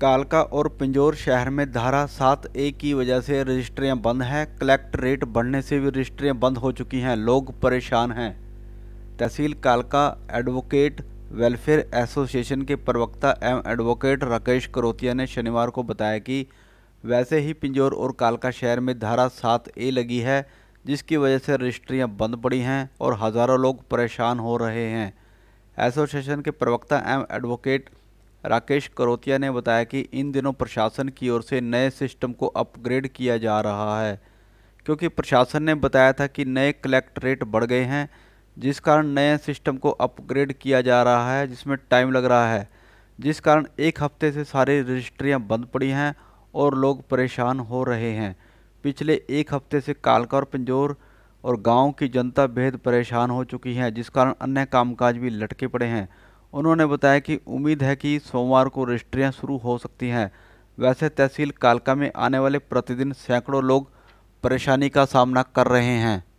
कालका और पिंजौर शहर में धारा सात ए की वजह से रजिस्ट्रियाँ बंद हैं कलेक्ट रेट बढ़ने से भी रजिस्ट्रियाँ बंद हो चुकी हैं लोग परेशान हैं तहसील कालका एडवोकेट वेलफेयर एसोसिएशन के प्रवक्ता एम एडवोकेट राकेश करोतिया ने शनिवार को बताया कि वैसे ही पिंजौर और कालका शहर में धारा सात ए लगी है जिसकी वजह से रजिस्ट्रियाँ बंद पड़ी हैं और हज़ारों लोग परेशान हो रहे हैं एसोसिएशन के प्रवक्ता एम एडवोकेट राकेश करोतिया ने बताया कि इन दिनों प्रशासन की ओर से नए सिस्टम को अपग्रेड किया जा रहा है क्योंकि प्रशासन ने बताया था कि नए कलेक्ट्रेट बढ़ गए हैं जिस कारण नए सिस्टम को अपग्रेड किया जा रहा है जिसमें टाइम लग रहा है जिस कारण एक हफ्ते से सारी रजिस्ट्रियाँ बंद पड़ी हैं और लोग परेशान हो रहे हैं पिछले एक हफ्ते से कालका और पिंजोर और गांव की जनता बेहद परेशान हो चुकी है जिस कारण अन्य कामकाज भी लटके पड़े हैं उन्होंने बताया कि उम्मीद है कि सोमवार को रजिस्ट्रियाँ शुरू हो सकती हैं वैसे तहसील कालका में आने वाले प्रतिदिन सैकड़ों लोग परेशानी का सामना कर रहे हैं